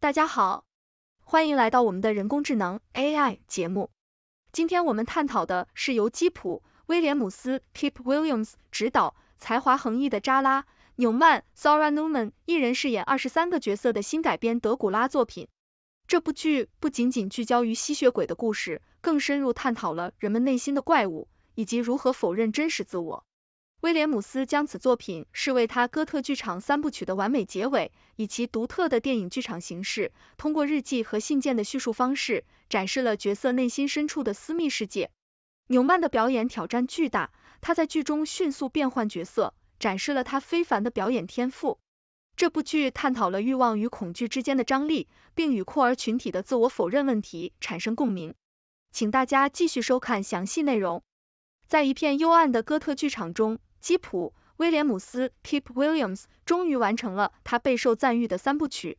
大家好，欢迎来到我们的人工智能 AI 节目。今天我们探讨的是由基普威廉姆斯 （Kip Williams） 执导、才华横溢的扎拉纽曼 （Sara Newman） 一人饰演二十三个角色的新改编德古拉作品。这部剧不仅仅聚焦于吸血鬼的故事，更深入探讨了人们内心的怪物以及如何否认真实自我。威廉姆斯将此作品视为他哥特剧场三部曲的完美结尾，以其独特的电影剧场形式，通过日记和信件的叙述方式，展示了角色内心深处的私密世界。纽曼的表演挑战巨大，他在剧中迅速变换角色，展示了他非凡的表演天赋。这部剧探讨了欲望与恐惧之间的张力，并与酷儿群体的自我否认问题产生共鸣。请大家继续收看详细内容。在一片幽暗的哥特剧场中。基普·威廉姆斯 （Kip Williams） 终于完成了他备受赞誉的三部曲。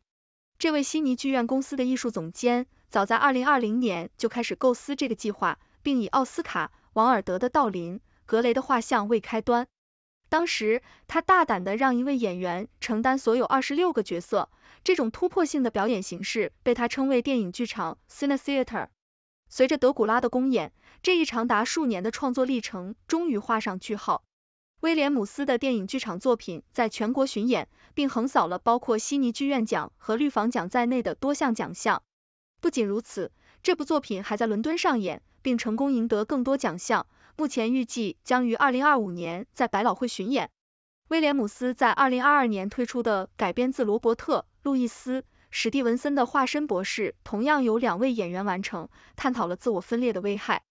这位悉尼剧院公司的艺术总监早在2020年就开始构思这个计划，并以奥斯卡·王尔德的《道林·格雷的画像》为开端。当时，他大胆的让一位演员承担所有26个角色，这种突破性的表演形式被他称为“电影剧场 ”（cinétheater）。随着《德古拉》的公演，这一长达数年的创作历程终于画上句号。威廉姆斯的电影剧场作品在全国巡演，并横扫了包括悉尼剧院奖和绿房奖在内的多项奖项。不仅如此，这部作品还在伦敦上演，并成功赢得更多奖项。目前预计将于二零二五年在百老汇巡演。威廉姆斯在二零二二年推出的改编自罗伯特·路易斯·史蒂文森的《化身博士》，同样由两位演员完成，探讨了自我分裂的危害。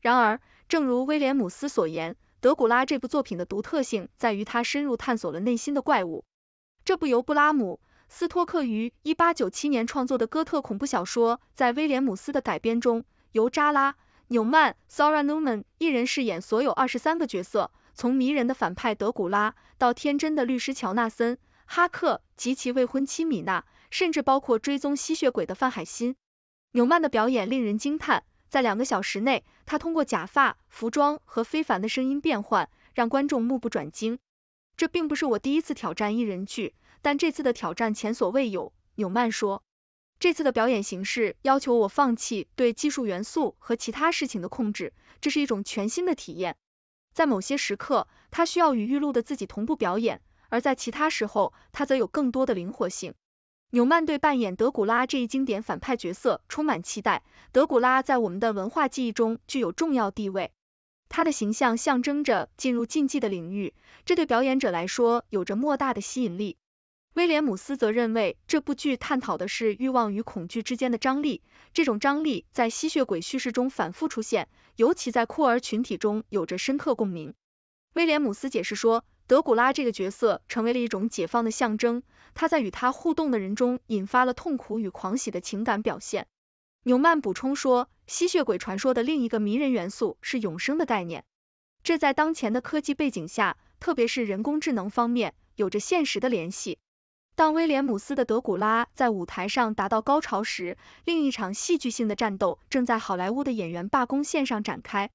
然而，正如威廉姆斯所言，德古拉这部作品的独特性在于，它深入探索了内心的怪物。这部由布拉姆·斯托克于一八九七年创作的哥特恐怖小说，在威廉姆斯的改编中，由扎拉·纽曼 （Sara Newman） 一人饰演所有二十三个角色，从迷人的反派德古拉，到天真的律师乔纳森·哈克及其未婚妻米娜，甚至包括追踪吸血鬼的范海辛。纽曼的表演令人惊叹。在两个小时内，他通过假发、服装和非凡的声音变换，让观众目不转睛。这并不是我第一次挑战一人剧，但这次的挑战前所未有。纽曼说，这次的表演形式要求我放弃对技术元素和其他事情的控制，这是一种全新的体验。在某些时刻，他需要与预录的自己同步表演，而在其他时候，他则有更多的灵活性。纽曼对扮演德古拉这一经典反派角色充满期待。德古拉在我们的文化记忆中具有重要地位，他的形象象征着进入禁忌的领域，这对表演者来说有着莫大的吸引力。威廉姆斯则认为，这部剧探讨的是欲望与恐惧之间的张力，这种张力在吸血鬼叙事中反复出现，尤其在酷儿群体中有着深刻共鸣。威廉姆斯解释说。德古拉这个角色成为了一种解放的象征，他在与他互动的人中引发了痛苦与狂喜的情感表现。纽曼补充说，吸血鬼传说的另一个迷人元素是永生的概念，这在当前的科技背景下，特别是人工智能方面，有着现实的联系。当威廉姆斯的德古拉在舞台上达到高潮时，另一场戏剧性的战斗正在好莱坞的演员罢工线上展开。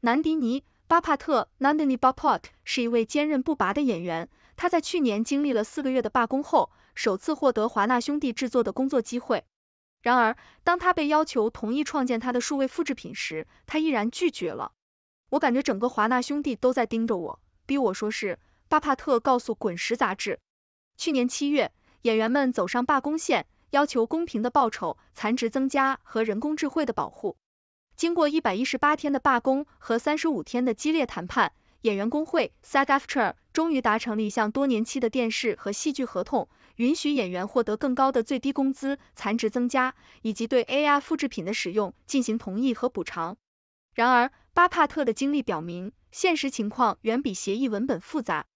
南迪尼。巴帕特 （Nandini Bapat） 是一位坚韧不拔的演员。他在去年经历了四个月的罢工后，首次获得华纳兄弟制作的工作机会。然而，当他被要求同意创建他的数位复制品时，他依然拒绝了。我感觉整个华纳兄弟都在盯着我，逼我说是。巴帕特告诉《滚石》杂志，去年七月，演员们走上罢工线，要求公平的报酬、残值增加和人工智慧的保护。经过一百一十八天的罢工和三十五天的激烈谈判，演员工会 SAG-AFTRA 终于达成了一项多年期的电视和戏剧合同，允许演员获得更高的最低工资、残值增加，以及对 AI 复制品的使用进行同意和补偿。然而，巴帕特的经历表明，现实情况远比协议文本复杂。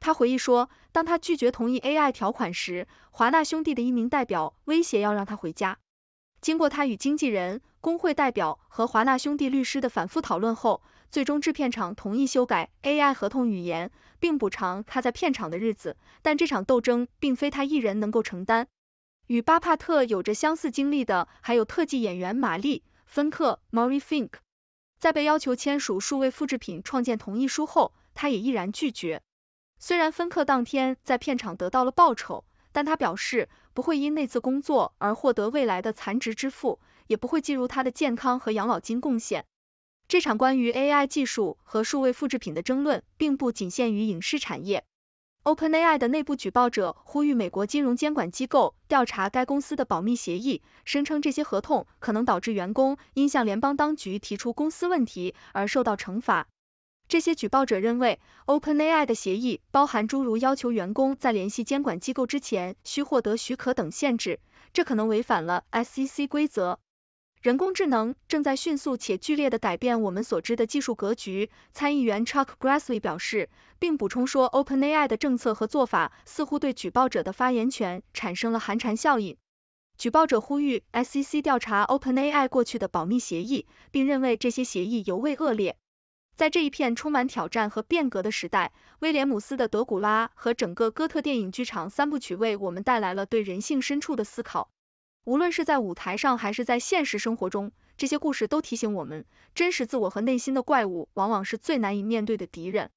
他回忆说，当他拒绝同意 AI 条款时，华纳兄弟的一名代表威胁要让他回家。经过他与经纪人、工会代表和华纳兄弟律师的反复讨论后，最终制片厂同意修改 AI 合同语言，并补偿他在片场的日子。但这场斗争并非他一人能够承担。与巴帕特有着相似经历的还有特技演员玛丽·芬克 （Mary Fink）。在被要求签署数位复制品创建同意书后，他也毅然拒绝。虽然芬克当天在片场得到了报酬，但他表示。不会因那次工作而获得未来的残值支付，也不会计入他的健康和养老金贡献。这场关于 AI 技术和数位复制品的争论，并不仅限于影视产业。OpenAI 的内部举报者呼吁美国金融监管机构调查该公司的保密协议，声称这些合同可能导致员工因向联邦当局提出公司问题而受到惩罚。这些举报者认为，OpenAI 的协议包含诸如要求员工在联系监管机构之前需获得许可等限制，这可能违反了 SEC 规则。人工智能正在迅速且剧烈地改变我们所知的技术格局，参议员 Chuck Grassley 表示，并补充说，OpenAI 的政策和做法似乎对举报者的发言权产生了寒蝉效应。举报者呼吁 SEC 调查 OpenAI 过去的保密协议，并认为这些协议尤为恶劣。在这一片充满挑战和变革的时代，威廉姆斯的《德古拉》和整个哥特电影剧场三部曲为我们带来了对人性深处的思考。无论是在舞台上还是在现实生活中，这些故事都提醒我们，真实自我和内心的怪物往往是最难以面对的敌人。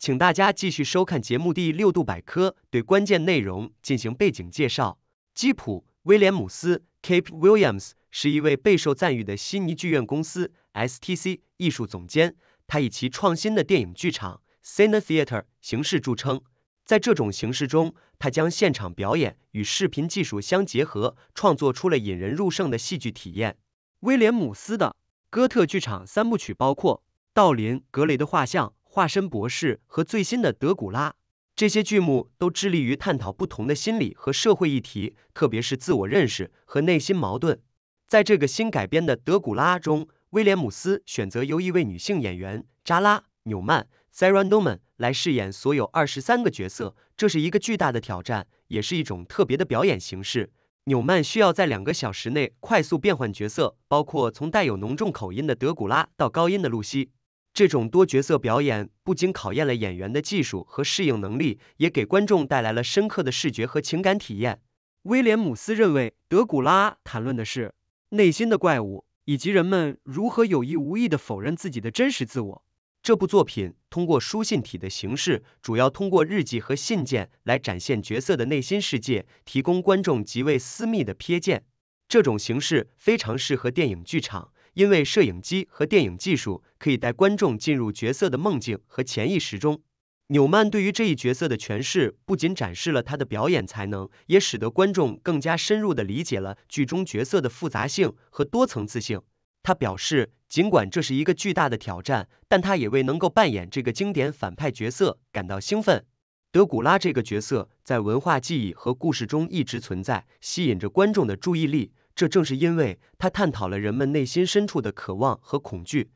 请大家继续收看节目第六度百科，对关键内容进行背景介绍。基普。威廉姆斯 c a p Williams） 是一位备受赞誉的悉尼剧院公司 （STC） 艺术总监。他以其创新的电影剧场 c i n e Theatre） 形式著称。在这种形式中，他将现场表演与视频技术相结合，创作出了引人入胜的戏剧体验。威廉姆斯的哥特剧场三部曲包括《道林·格雷的画像》、《化身博士》和最新的《德古拉》。这些剧目都致力于探讨不同的心理和社会议题，特别是自我认识和内心矛盾。在这个新改编的《德古拉》中，威廉姆斯选择由一位女性演员扎拉·纽曼 （Sarah Newman） 来饰演所有二十三个角色，这是一个巨大的挑战，也是一种特别的表演形式。纽曼需要在两个小时内快速变换角色，包括从带有浓重口音的德古拉到高音的露西。这种多角色表演不仅考验了演员的技术和适应能力，也给观众带来了深刻的视觉和情感体验。威廉姆斯认为，《德古拉》谈论的是内心的怪物以及人们如何有意无意的否认自己的真实自我。这部作品通过书信体的形式，主要通过日记和信件来展现角色的内心世界，提供观众极为私密的瞥见。这种形式非常适合电影剧场。因为摄影机和电影技术可以带观众进入角色的梦境和潜意识中。纽曼对于这一角色的诠释，不仅展示了他的表演才能，也使得观众更加深入的理解了剧中角色的复杂性和多层次性。他表示，尽管这是一个巨大的挑战，但他也为能够扮演这个经典反派角色感到兴奋。德古拉这个角色在文化记忆和故事中一直存在，吸引着观众的注意力。这正是因为他探讨了人们内心深处的渴望和恐惧。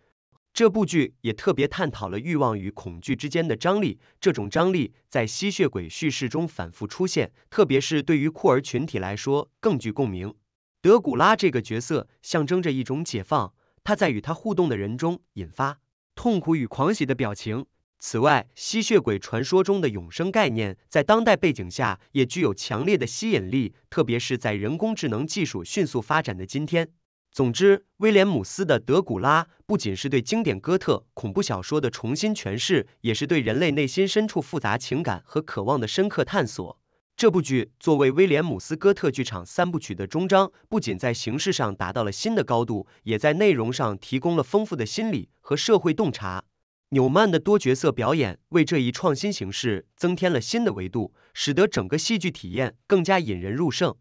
这部剧也特别探讨了欲望与恐惧之间的张力，这种张力在吸血鬼叙事中反复出现，特别是对于酷儿群体来说更具共鸣。德古拉这个角色象征着一种解放，他在与他互动的人中引发痛苦与狂喜的表情。此外，吸血鬼传说中的永生概念在当代背景下也具有强烈的吸引力，特别是在人工智能技术迅速发展的今天。总之，威廉姆斯的《德古拉》不仅是对经典哥特恐怖小说的重新诠释，也是对人类内心深处复杂情感和渴望的深刻探索。这部剧作为威廉姆斯哥特剧场三部曲的终章，不仅在形式上达到了新的高度，也在内容上提供了丰富的心理和社会洞察。纽曼的多角色表演为这一创新形式增添了新的维度，使得整个戏剧体验更加引人入胜。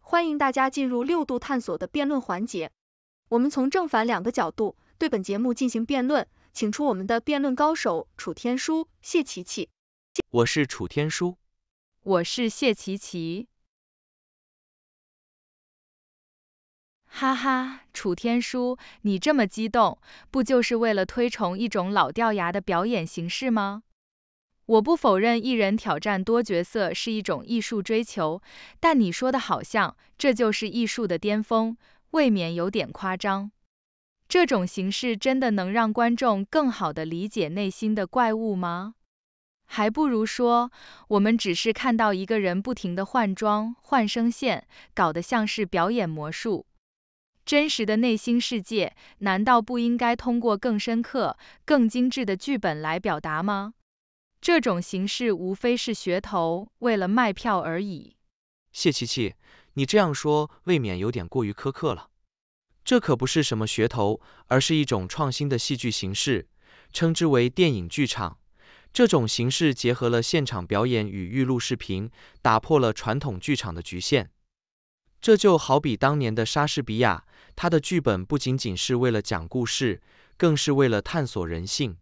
欢迎大家进入六度探索的辩论环节，我们从正反两个角度对本节目进行辩论，请出我们的辩论高手楚天舒、谢琪琪。我是楚天舒，我是谢琪琪。哈哈，楚天舒，你这么激动，不就是为了推崇一种老掉牙的表演形式吗？我不否认一人挑战多角色是一种艺术追求，但你说的好像这就是艺术的巅峰，未免有点夸张。这种形式真的能让观众更好的理解内心的怪物吗？还不如说，我们只是看到一个人不停的换装、换声线，搞得像是表演魔术。真实的内心世界难道不应该通过更深刻、更精致的剧本来表达吗？这种形式无非是噱头，为了卖票而已。谢琪琪，你这样说未免有点过于苛刻了。这可不是什么噱头，而是一种创新的戏剧形式，称之为电影剧场。这种形式结合了现场表演与预录视频，打破了传统剧场的局限。这就好比当年的莎士比亚，他的剧本不仅仅是为了讲故事，更是为了探索人性。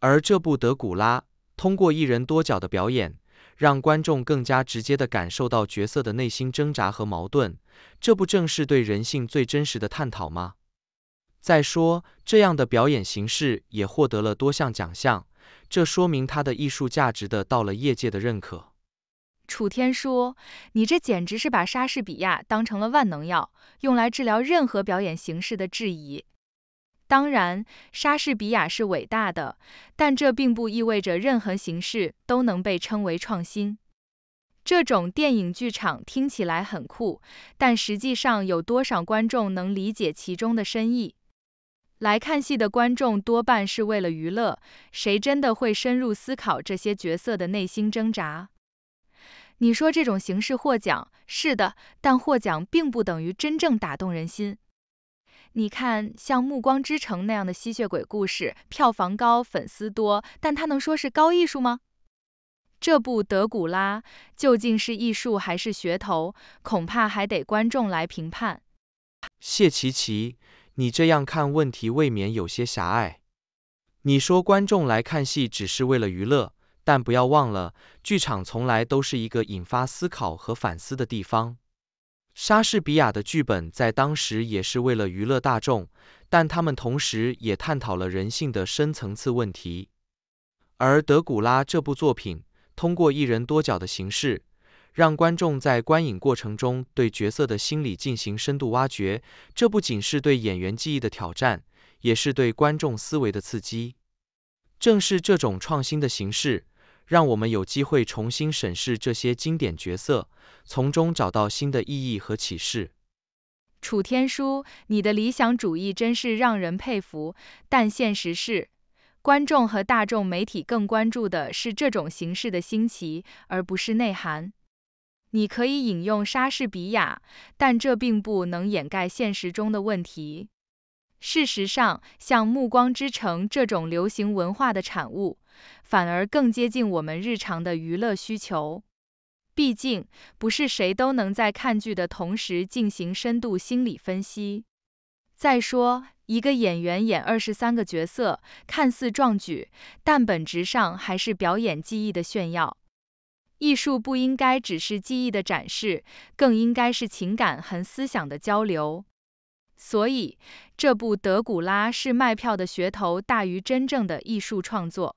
而这部《德古拉》通过一人多角的表演，让观众更加直接的感受到角色的内心挣扎和矛盾，这不正是对人性最真实的探讨吗？再说，这样的表演形式也获得了多项奖项，这说明他的艺术价值得到了业界的认可。楚天说：“你这简直是把莎士比亚当成了万能药，用来治疗任何表演形式的质疑。当然，莎士比亚是伟大的，但这并不意味着任何形式都能被称为创新。这种电影剧场听起来很酷，但实际上有多少观众能理解其中的深意？来看戏的观众多半是为了娱乐，谁真的会深入思考这些角色的内心挣扎？”你说这种形式获奖是的，但获奖并不等于真正打动人心。你看，像《暮光之城》那样的吸血鬼故事，票房高，粉丝多，但它能说是高艺术吗？这部《德古拉》究竟是艺术还是噱头，恐怕还得观众来评判。谢奇奇，你这样看问题未免有些狭隘。你说观众来看戏只是为了娱乐？但不要忘了，剧场从来都是一个引发思考和反思的地方。莎士比亚的剧本在当时也是为了娱乐大众，但他们同时也探讨了人性的深层次问题。而《德古拉》这部作品，通过一人多角的形式，让观众在观影过程中对角色的心理进行深度挖掘。这不仅是对演员记忆的挑战，也是对观众思维的刺激。正是这种创新的形式。让我们有机会重新审视这些经典角色，从中找到新的意义和启示。楚天舒，你的理想主义真是让人佩服，但现实是，观众和大众媒体更关注的是这种形式的新奇，而不是内涵。你可以引用莎士比亚，但这并不能掩盖现实中的问题。事实上，像《暮光之城》这种流行文化的产物，反而更接近我们日常的娱乐需求。毕竟，不是谁都能在看剧的同时进行深度心理分析。再说，一个演员演二十三个角色，看似壮举，但本质上还是表演技艺的炫耀。艺术不应该只是技艺的展示，更应该是情感和思想的交流。所以，这部《德古拉》是卖票的噱头大于真正的艺术创作。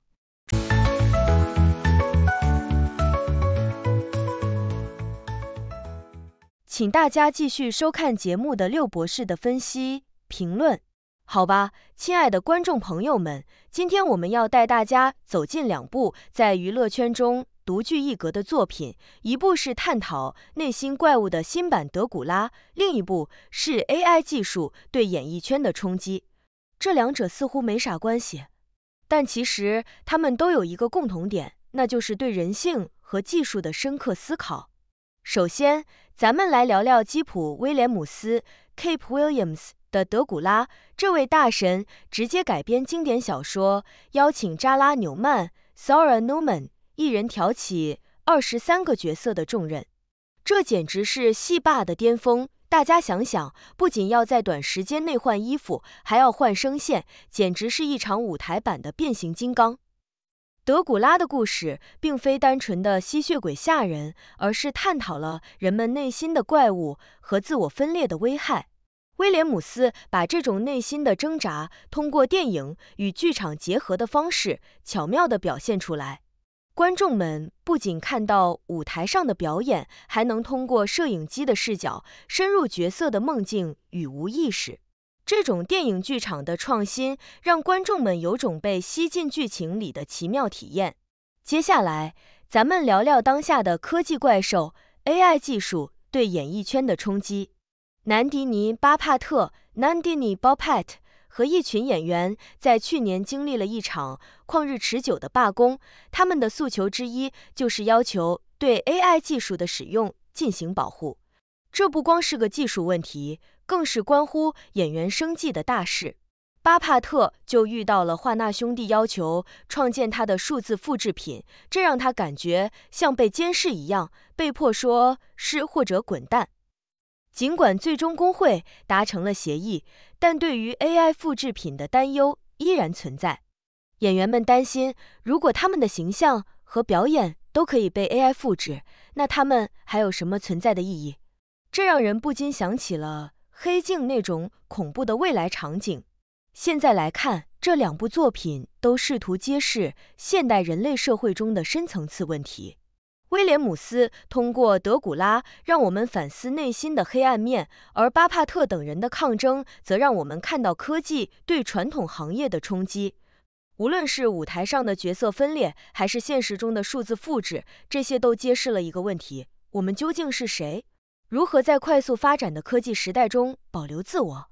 请大家继续收看节目的六博士的分析评论。好吧，亲爱的观众朋友们，今天我们要带大家走进两部在娱乐圈中。独具一格的作品，一部是探讨内心怪物的新版德古拉，另一部是 AI 技术对演艺圈的冲击。这两者似乎没啥关系，但其实它们都有一个共同点，那就是对人性和技术的深刻思考。首先，咱们来聊聊基普威廉姆斯 （Kip Williams） 的德古拉。这位大神直接改编经典小说，邀请扎拉纽曼 s a r a Newman）。一人挑起二十三个角色的重任，这简直是戏霸的巅峰。大家想想，不仅要在短时间内换衣服，还要换声线，简直是一场舞台版的变形金刚。德古拉的故事并非单纯的吸血鬼吓人，而是探讨了人们内心的怪物和自我分裂的危害。威廉姆斯把这种内心的挣扎通过电影与剧场结合的方式，巧妙的表现出来。观众们不仅看到舞台上的表演，还能通过摄影机的视角深入角色的梦境与无意识。这种电影剧场的创新，让观众们有种被吸进剧情里的奇妙体验。接下来，咱们聊聊当下的科技怪兽 AI 技术对演艺圈的冲击。南迪尼·巴帕特，Nandini b o p a t 和一群演员在去年经历了一场旷日持久的罢工，他们的诉求之一就是要求对 AI 技术的使用进行保护。这不光是个技术问题，更是关乎演员生计的大事。巴帕特就遇到了华纳兄弟要求创建他的数字复制品，这让他感觉像被监视一样，被迫说是或者滚蛋。尽管最终工会达成了协议，但对于 AI 复制品的担忧依然存在。演员们担心，如果他们的形象和表演都可以被 AI 复制，那他们还有什么存在的意义？这让人不禁想起了《黑镜》那种恐怖的未来场景。现在来看，这两部作品都试图揭示现代人类社会中的深层次问题。威廉姆斯通过德古拉让我们反思内心的黑暗面，而巴帕特等人的抗争则让我们看到科技对传统行业的冲击。无论是舞台上的角色分裂，还是现实中的数字复制，这些都揭示了一个问题：我们究竟是谁？如何在快速发展的科技时代中保留自我？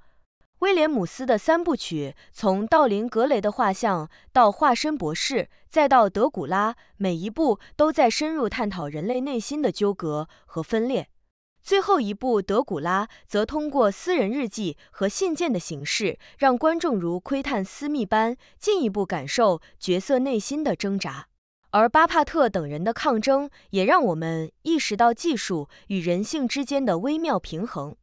威廉姆斯的三部曲，从《道林·格雷的画像》到《化身博士》，再到《德古拉》，每一步都在深入探讨人类内心的纠葛和分裂。最后一部《德古拉》则通过私人日记和信件的形式，让观众如窥探私密般，进一步感受角色内心的挣扎。而巴帕特等人的抗争，也让我们意识到技术与人性之间的微妙平衡。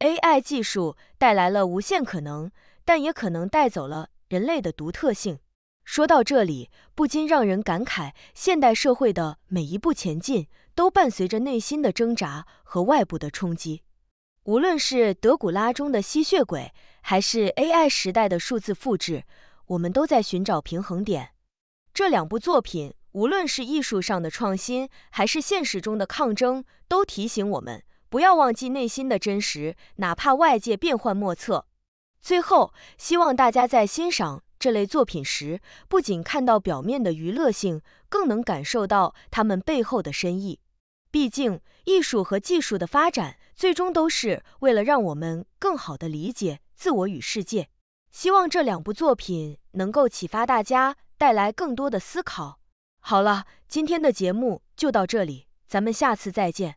AI 技术带来了无限可能，但也可能带走了人类的独特性。说到这里，不禁让人感慨，现代社会的每一步前进，都伴随着内心的挣扎和外部的冲击。无论是德古拉中的吸血鬼，还是 AI 时代的数字复制，我们都在寻找平衡点。这两部作品，无论是艺术上的创新，还是现实中的抗争，都提醒我们。不要忘记内心的真实，哪怕外界变幻莫测。最后，希望大家在欣赏这类作品时，不仅看到表面的娱乐性，更能感受到他们背后的深意。毕竟，艺术和技术的发展，最终都是为了让我们更好的理解自我与世界。希望这两部作品能够启发大家，带来更多的思考。好了，今天的节目就到这里，咱们下次再见。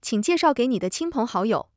请介绍给你的亲朋好友。